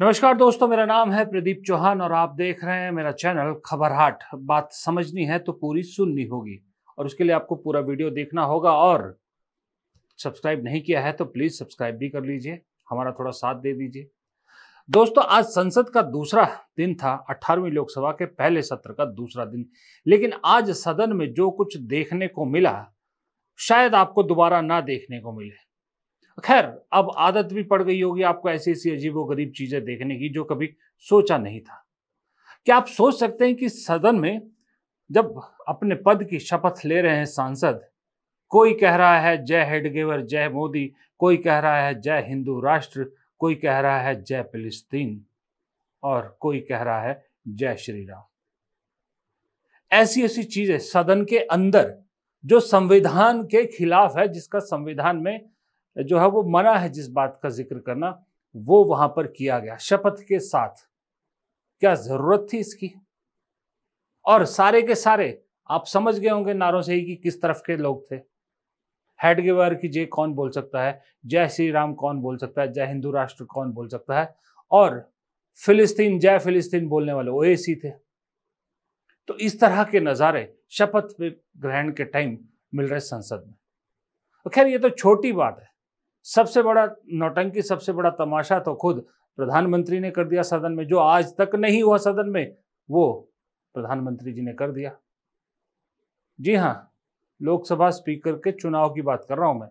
नमस्कार दोस्तों मेरा नाम है प्रदीप चौहान और आप देख रहे हैं मेरा चैनल खबरहाट बात समझनी है तो पूरी सुननी होगी और उसके लिए आपको पूरा वीडियो देखना होगा और सब्सक्राइब नहीं किया है तो प्लीज़ सब्सक्राइब भी कर लीजिए हमारा थोड़ा साथ दे दीजिए दोस्तों आज संसद का दूसरा दिन था अठारहवीं लोकसभा के पहले सत्र का दूसरा दिन लेकिन आज सदन में जो कुछ देखने को मिला शायद आपको दोबारा ना देखने को मिले खैर अब आदत भी पड़ गई होगी आपको ऐसी ऐसी अजीबो गरीब चीज़ें देखने की जो कभी सोचा नहीं था क्या आप सोच सकते हैं कि सदन में जब अपने पद की शपथ ले रहे हैं सांसद कोई कह रहा है जय हेडगेवर जय मोदी कोई कह रहा है जय हिंदू राष्ट्र कोई कह रहा है जय फिलिस्तीन और कोई कह रहा है जय श्री राम ऐसी ऐसी चीजें सदन के अंदर जो संविधान के खिलाफ है जिसका संविधान में जो है वो मना है जिस बात का जिक्र करना वो वहां पर किया गया शपथ के साथ क्या जरूरत थी इसकी और सारे के सारे आप समझ गए होंगे नारों से ही कि किस तरफ के लोग थे हेड की जय कौन बोल सकता है जय श्री राम कौन बोल सकता है जय हिंदू राष्ट्र कौन बोल सकता है और फिलिस्तीन जय फिलिस्तीन बोलने वाले ओएसी थे तो इस तरह के नज़ारे शपथ ग्रहण के टाइम मिल रहे संसद में तो खैर ये तो छोटी बात है सबसे बड़ा नौटंकी सबसे बड़ा तमाशा तो खुद प्रधानमंत्री ने कर दिया सदन में जो आज तक नहीं हुआ सदन में वो प्रधानमंत्री जी ने कर दिया जी हाँ लोकसभा स्पीकर के चुनाव की बात कर रहा हूं मैं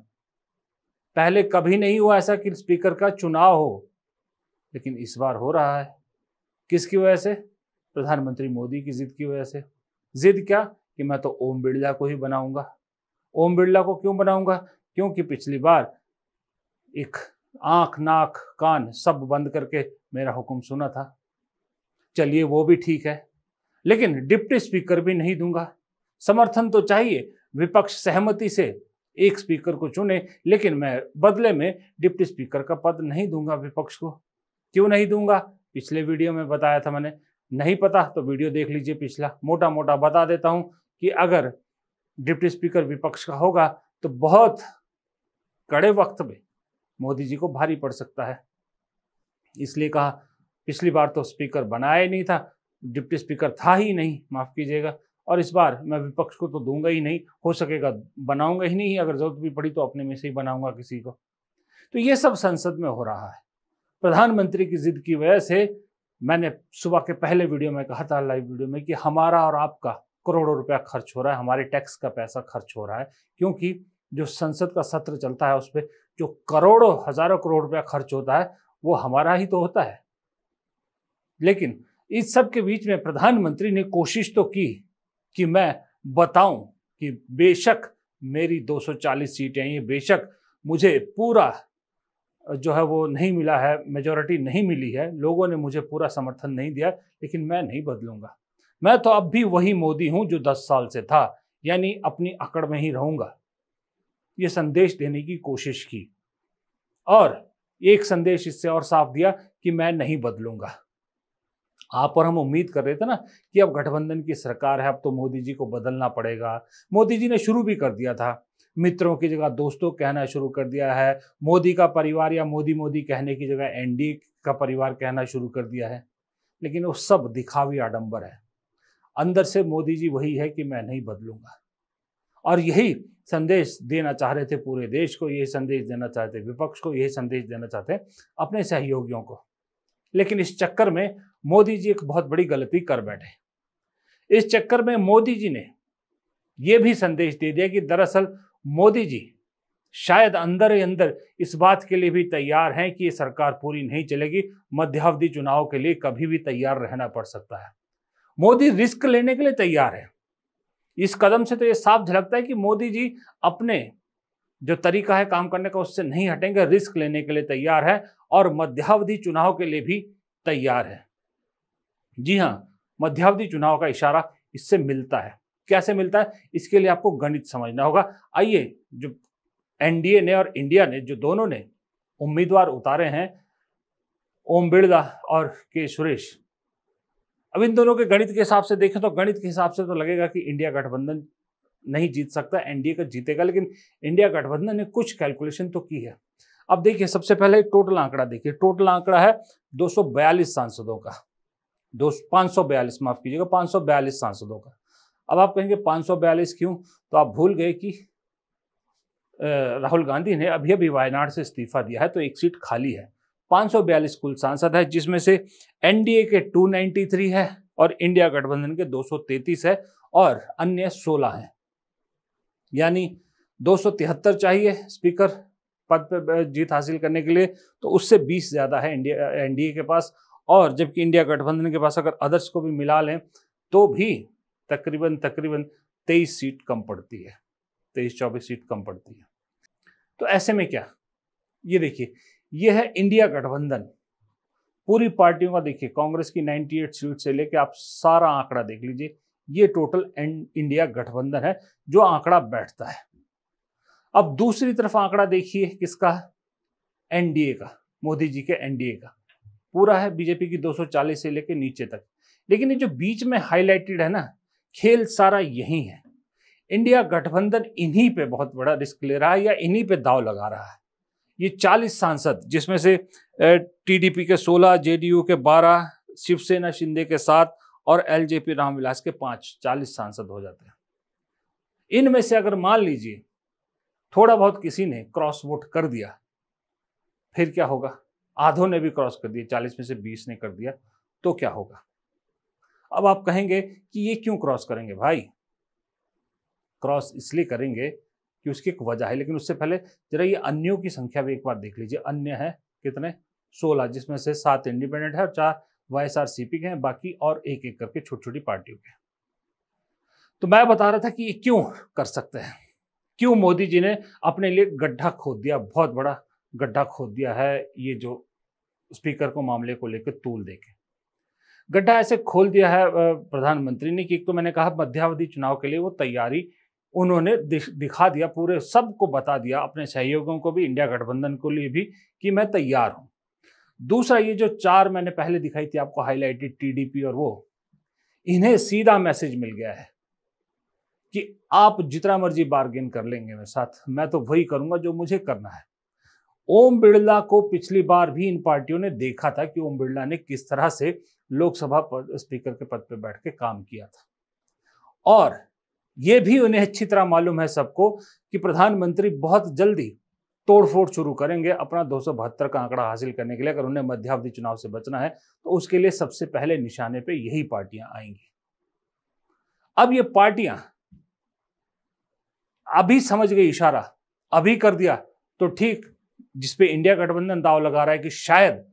पहले कभी नहीं हुआ ऐसा कि स्पीकर का चुनाव हो लेकिन इस बार हो रहा है किसकी वजह से प्रधानमंत्री मोदी की जिद की वजह से जिद क्या कि मैं तो ओम बिरला को ही बनाऊंगा ओम बिरला को क्यों बनाऊंगा क्योंकि पिछली बार एक आँख नाक कान सब बंद करके मेरा हुक्म सुना था चलिए वो भी ठीक है लेकिन डिप्टी स्पीकर भी नहीं दूंगा समर्थन तो चाहिए विपक्ष सहमति से एक स्पीकर को चुने लेकिन मैं बदले में डिप्टी स्पीकर का पद नहीं दूंगा विपक्ष को क्यों नहीं दूंगा पिछले वीडियो में बताया था मैंने नहीं पता तो वीडियो देख लीजिए पिछला मोटा मोटा बता देता हूं कि अगर डिप्टी स्पीकर विपक्ष का होगा तो बहुत कड़े वक्त में मोदी जी को भारी पड़ सकता है इसलिए कहा पिछली बार तो स्पीकर बनाया ही नहीं था डिप्टी स्पीकर था ही नहीं माफ़ कीजिएगा और इस बार मैं विपक्ष को तो दूंगा ही नहीं हो सकेगा बनाऊंगा ही नहीं अगर जरूरत भी पड़ी तो अपने में से ही बनाऊंगा किसी को तो ये सब संसद में हो रहा है प्रधानमंत्री की जिद की वजह से मैंने सुबह के पहले वीडियो में कहा था लाइव वीडियो में कि हमारा और आपका करोड़ों रुपया खर्च हो रहा है हमारे टैक्स का पैसा खर्च हो रहा है क्योंकि जो संसद का सत्र चलता है उस पर जो करोड़ों हजारों करोड़ रुपया खर्च होता है वो हमारा ही तो होता है लेकिन इस सब के बीच में प्रधानमंत्री ने कोशिश तो की कि मैं बताऊं कि बेशक मेरी 240 सीटें हैं ये बेशक मुझे पूरा जो है वो नहीं मिला है मेजोरिटी नहीं मिली है लोगों ने मुझे पूरा समर्थन नहीं दिया लेकिन मैं नहीं बदलूंगा मैं तो अब भी वही मोदी हूं जो 10 साल से था यानी अपनी अकड़ में ही रहूंगा ये संदेश देने की कोशिश की और एक संदेश इससे और साफ दिया कि मैं नहीं बदलूंगा आप और हम उम्मीद कर रहे थे ना कि अब गठबंधन की सरकार है अब तो मोदी जी को बदलना पड़ेगा मोदी जी ने शुरू भी कर दिया था मित्रों की जगह दोस्तों कहना शुरू कर दिया है मोदी का परिवार या मोदी मोदी कहने की जगह एनडीए का परिवार कहना शुरू कर दिया है लेकिन वो सब दिखावी आडंबर है अंदर से मोदी जी वही है कि मैं नहीं बदलूंगा और यही संदेश देना चाह रहे थे पूरे देश को यही संदेश देना चाहते विपक्ष को यही संदेश देना चाहते अपने सहयोगियों को लेकिन इस चक्कर में मोदी जी एक बहुत बड़ी गलती कर बैठे इस चक्कर में मोदी जी ने यह भी संदेश दे दिया कि दरअसल मोदी जी शायद अंदर ही अंदर इस बात के लिए भी तैयार हैं कि ये सरकार पूरी नहीं चलेगी मध्यावधि चुनाव के लिए कभी भी तैयार रहना पड़ सकता है मोदी रिस्क लेने के लिए तैयार है इस कदम से तो ये साफ झलकता है कि मोदी जी अपने जो तरीका है काम करने का उससे नहीं हटेंगे रिस्क लेने के लिए तैयार है और मध्यावधि चुनाव के लिए भी तैयार है जी हाँ मध्यावधि चुनाव का इशारा इससे मिलता है कैसे मिलता है इसके लिए आपको गणित समझना होगा आइए जो एनडीए ने और इंडिया ने जो दोनों ने उम्मीदवार उतारे हैं ओम बिड़ला और के सुरेश अब इन दोनों के गणित के हिसाब से देखें तो गणित के हिसाब से तो लगेगा कि इंडिया गठबंधन नहीं जीत सकता एनडीए का जीतेगा लेकिन इंडिया गठबंधन ने कुछ कैलकुलेशन तो की है अब देखिए सबसे पहले टोटल आंकड़ा देखिए टोटल आंकड़ा है 242 सांसदों का दो पाँच माफ कीजिएगा 542 सांसदों का अब आप कहेंगे 542 क्यों तो आप भूल गए कि राहुल गांधी ने अभी अभी वायनाड से इस्तीफा दिया है तो एक सीट खाली है 542 कुल सांसद है जिसमें से एनडीए के 293 है और इंडिया गठबंधन के 233 है और अन्य 16 हैं यानी दो चाहिए स्पीकर पद पर जीत हासिल करने के लिए तो उससे 20 ज़्यादा है इंडिया एनडीए के पास और जबकि इंडिया गठबंधन के पास अगर अदर्स को भी मिला लें तो भी तकरीबन तकरीबन तेईस सीट कम पड़ती है तेईस चौबीस सीट कम पड़ती है तो ऐसे में क्या ये देखिए ये है इंडिया गठबंधन पूरी पार्टियों का देखिए कांग्रेस की 98 सीट से लेके आप सारा आंकड़ा देख लीजिए ये टोटल इंडिया गठबंधन है जो आंकड़ा बैठता है अब दूसरी तरफ आंकड़ा देखिए किसका एनडीए का मोदी जी के एनडीए का पूरा है बीजेपी की 240 से लेके नीचे तक लेकिन ये जो बीच में हाईलाइटेड है ना खेल सारा यही है इंडिया गठबंधन इन्हीं पे बहुत बड़ा रिस्क ले रहा है या इन्हीं पे दाव लगा रहा है ये 40 सांसद जिसमें से टीडीपी के 16 जेडीयू के 12 शिवसेना शिंदे के सात और एलजेपी रामविलास के पांच चालीस सांसद हो जाते हैं इनमें से अगर मान लीजिए थोड़ा बहुत किसी ने क्रॉस वोट कर दिया फिर क्या होगा आधों ने भी क्रॉस कर दिया चालीस में से बीस ने कर दिया तो क्या होगा अब आप कहेंगे कि ये क्यों क्रॉस करेंगे भाई क्रॉस इसलिए करेंगे कि उसकी एक वजह है लेकिन उससे पहले जरा ये अन्यों की संख्या भी एक बार देख लीजिए अन्य है कितने सोलह जिसमें से सात इंडिपेंडेंट है और चार Y S R C P के हैं बाकी और एक एक करके छोटी छोटी पार्टियों के तो मैं बता रहा था कि ये क्यों कर सकते हैं क्यों मोदी जी ने अपने लिए गड्ढा खोद दिया बहुत बड़ा गड्ढा खोद दिया है ये जो स्पीकर को मामले को लेकर तूल देके गड्ढा ऐसे खोल दिया है प्रधानमंत्री ने कि एक तो मैंने कहा मध्यावधि चुनाव के लिए वो तैयारी उन्होंने दिखा दिया पूरे सब को बता दिया अपने सहयोगियों को भी इंडिया गठबंधन को लिए भी कि मैं तैयार हूँ दूसरा ये जो चार मैंने पहले दिखाई थी आपको हाईलाइटेड टीडीपी और वो इन्हें सीधा मैसेज मिल गया है कि आप जितना मर्जी बार्गेन कर लेंगे मेरे साथ मैं तो वही करूंगा जो मुझे करना है ओम बिड़ला को पिछली बार भी इन पार्टियों ने देखा था कि ओम बिड़ला ने किस तरह से लोकसभा स्पीकर के पद पर बैठ के काम किया था और ये भी उन्हें अच्छी तरह मालूम है सबको कि प्रधानमंत्री बहुत जल्दी तोड़फोड़ शुरू करेंगे अपना दो का आंकड़ा हासिल करने के लिए अगर उन्हें मध्यावधि चुनाव से बचना है तो उसके लिए सबसे पहले निशाने पर यही पार्टियां आएंगी अब ये पार्टियां अभी समझ गई इशारा अभी कर दिया तो ठीक जिसपे इंडिया गठबंधन दाव लगा रहा है कि शायद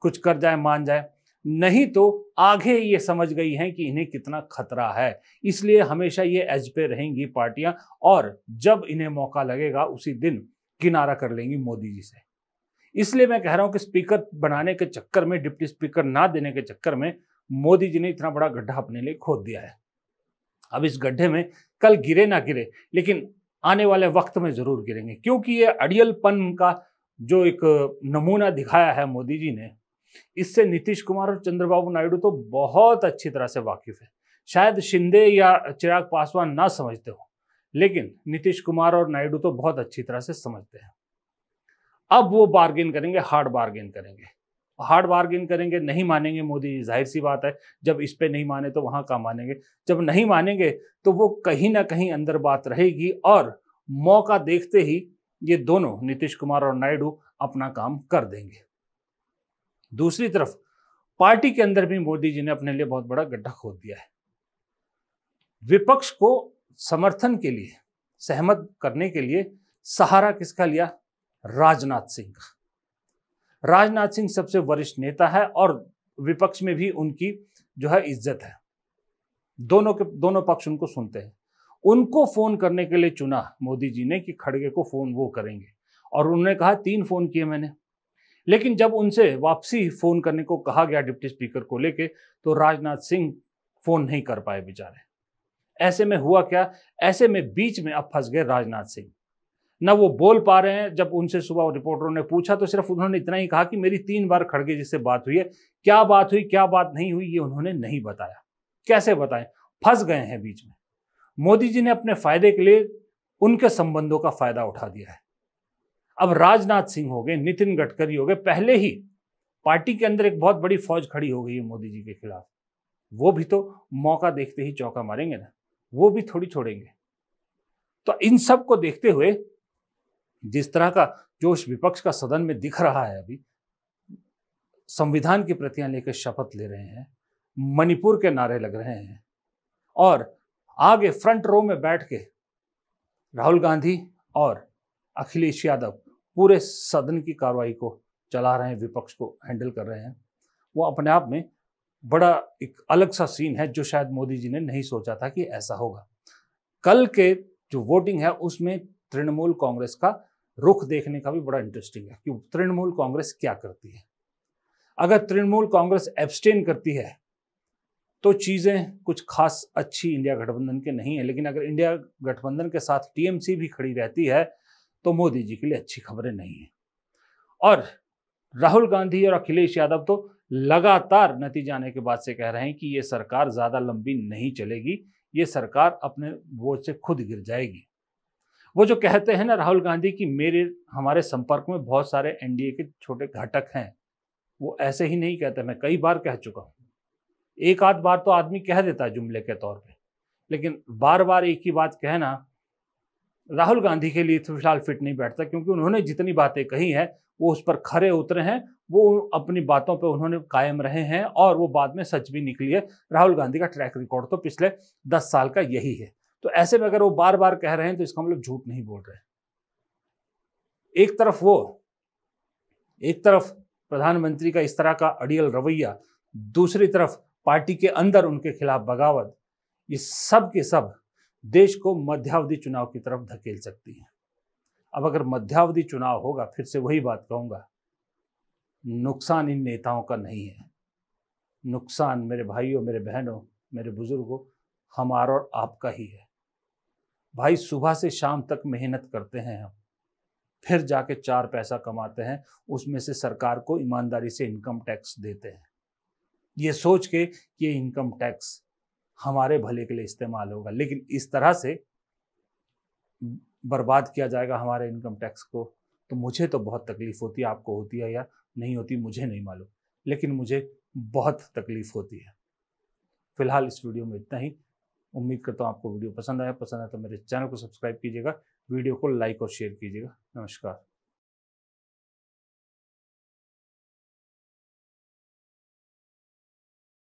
कुछ कर जाए मान जाए नहीं तो आगे ये समझ गई हैं कि इन्हें कितना खतरा है इसलिए हमेशा ये एज पे रहेंगी पार्टियां और जब इन्हें मौका लगेगा उसी दिन किनारा कर लेंगी मोदी जी से इसलिए मैं कह रहा हूं कि स्पीकर बनाने के चक्कर में डिप्टी स्पीकर ना देने के चक्कर में मोदी जी ने इतना बड़ा गड्ढा अपने लिए खोद दिया है अब इस गड्ढे में कल गिरे ना गिरे लेकिन आने वाले वक्त में जरूर गिरेंगे क्योंकि ये अड़ियलपन का जो एक नमूना दिखाया है मोदी जी ने इससे नीतीश कुमार और चंद्रबाबू नायडू तो बहुत अच्छी तरह से वाकिफ है शायद शिंदे या चिराग पासवान ना समझते हो लेकिन नीतीश कुमार और नायडू तो बहुत अच्छी तरह से समझते हैं अब वो बार्गेन करेंगे हार्ड बार्गेन करेंगे हार्ड बार्गेन करेंगे नहीं मानेंगे मोदी जाहिर सी बात है जब इस पे नहीं माने तो वहां का मानेंगे जब नहीं मानेंगे तो वो कहीं ना कहीं अंदर बात रहेगी और मौका देखते ही ये दोनों नीतीश कुमार और नायडू अपना काम कर देंगे दूसरी तरफ पार्टी के अंदर भी मोदी जी ने अपने लिए बहुत बड़ा गड्ढा खोद दिया है विपक्ष को समर्थन के लिए सहमत करने के लिए सहारा किसका लिया राजनाथ सिंह का राजनाथ सिंह सबसे वरिष्ठ नेता है और विपक्ष में भी उनकी जो है इज्जत है दोनों के दोनों पक्ष उनको सुनते हैं उनको फोन करने के लिए चुना मोदी जी ने कि खड़गे को फोन वो करेंगे और उन्होंने कहा तीन फोन किए मैंने लेकिन जब उनसे वापसी फोन करने को कहा गया डिप्टी स्पीकर को लेके तो राजनाथ सिंह फोन नहीं कर पाए बेचारे ऐसे में हुआ क्या ऐसे में बीच में अब फंस गए राजनाथ सिंह न वो बोल पा रहे हैं जब उनसे सुबह रिपोर्टरों ने पूछा तो सिर्फ उन्होंने इतना ही कहा कि मेरी तीन बार खड़गे जी से बात हुई है क्या बात हुई क्या बात नहीं हुई ये उन्होंने नहीं बताया कैसे बताएं फंस गए हैं बीच में मोदी जी ने अपने फायदे के लिए उनके संबंधों का फायदा उठा दिया है अब राजनाथ सिंह हो गए नितिन गडकरी हो गए पहले ही पार्टी के अंदर एक बहुत बड़ी फौज खड़ी हो गई है मोदी जी के खिलाफ वो भी तो मौका देखते ही चौका मारेंगे ना वो भी थोड़ी छोड़ेंगे तो इन सब को देखते हुए जिस तरह का जोश विपक्ष का सदन में दिख रहा है अभी संविधान की प्रतियां लेकर शपथ ले रहे हैं मणिपुर के नारे लग रहे हैं और आगे फ्रंट रो में बैठ के राहुल गांधी और अखिलेश यादव पूरे सदन की कार्रवाई को चला रहे हैं विपक्ष को हैंडल कर रहे हैं वो अपने आप में बड़ा एक अलग सा सीन है जो शायद मोदी जी ने नहीं सोचा था कि ऐसा होगा कल के जो वोटिंग है उसमें तृणमूल कांग्रेस का रुख देखने का भी बड़ा इंटरेस्टिंग है कि तृणमूल कांग्रेस क्या करती है अगर तृणमूल कांग्रेस एब्सटेन करती है तो चीज़ें कुछ खास अच्छी इंडिया गठबंधन के नहीं है लेकिन अगर इंडिया गठबंधन के साथ टीएमसी भी खड़ी रहती है तो मोदी जी के लिए अच्छी खबरें नहीं हैं और राहुल गांधी और अखिलेश यादव तो लगातार नतीजे आने के बाद से कह रहे हैं कि ये सरकार ज़्यादा लंबी नहीं चलेगी ये सरकार अपने वोट से खुद गिर जाएगी वो जो कहते हैं ना राहुल गांधी की मेरे हमारे संपर्क में बहुत सारे एनडीए के छोटे घटक हैं वो ऐसे ही नहीं कहते मैं कई बार कह चुका हूँ एक आध बार तो आदमी कह देता है जुमले के तौर पे लेकिन बार बार एक ही बात कहना राहुल गांधी के लिए तो फिलहाल फिट नहीं बैठता क्योंकि उन्होंने जितनी बातें कही हैं वो उस पर खरे उतरे हैं वो अपनी बातों पे उन्होंने कायम रहे हैं और वो बाद में सच भी निकली है राहुल गांधी का ट्रैक रिकॉर्ड तो पिछले दस साल का यही है तो ऐसे में अगर वो बार बार कह रहे हैं तो इसका मतलब झूठ नहीं बोल रहे एक तरफ वो एक तरफ प्रधानमंत्री का इस तरह का अड़ियल रवैया दूसरी तरफ पार्टी के अंदर उनके खिलाफ बगावत ये सब के सब देश को मध्यावधि चुनाव की तरफ धकेल सकती हैं अब अगर मध्यावधि चुनाव होगा फिर से वही बात कहूँगा नुकसान इन नेताओं का नहीं है नुकसान मेरे भाइयों मेरे बहनों मेरे बुज़ुर्गों हमारा और आपका ही है भाई सुबह से शाम तक मेहनत करते हैं हम फिर जाके चार पैसा कमाते हैं उसमें से सरकार को ईमानदारी से इनकम टैक्स देते हैं ये सोच के कि इनकम टैक्स हमारे भले के लिए इस्तेमाल होगा लेकिन इस तरह से बर्बाद किया जाएगा हमारे इनकम टैक्स को तो मुझे तो बहुत तकलीफ होती है आपको होती है या नहीं होती मुझे नहीं मालूम लेकिन मुझे बहुत तकलीफ होती है फिलहाल इस वीडियो में इतना ही उम्मीद करता हूँ आपको वीडियो पसंद आया पसंद आया तो मेरे चैनल को सब्सक्राइब कीजिएगा वीडियो को लाइक और शेयर कीजिएगा नमस्कार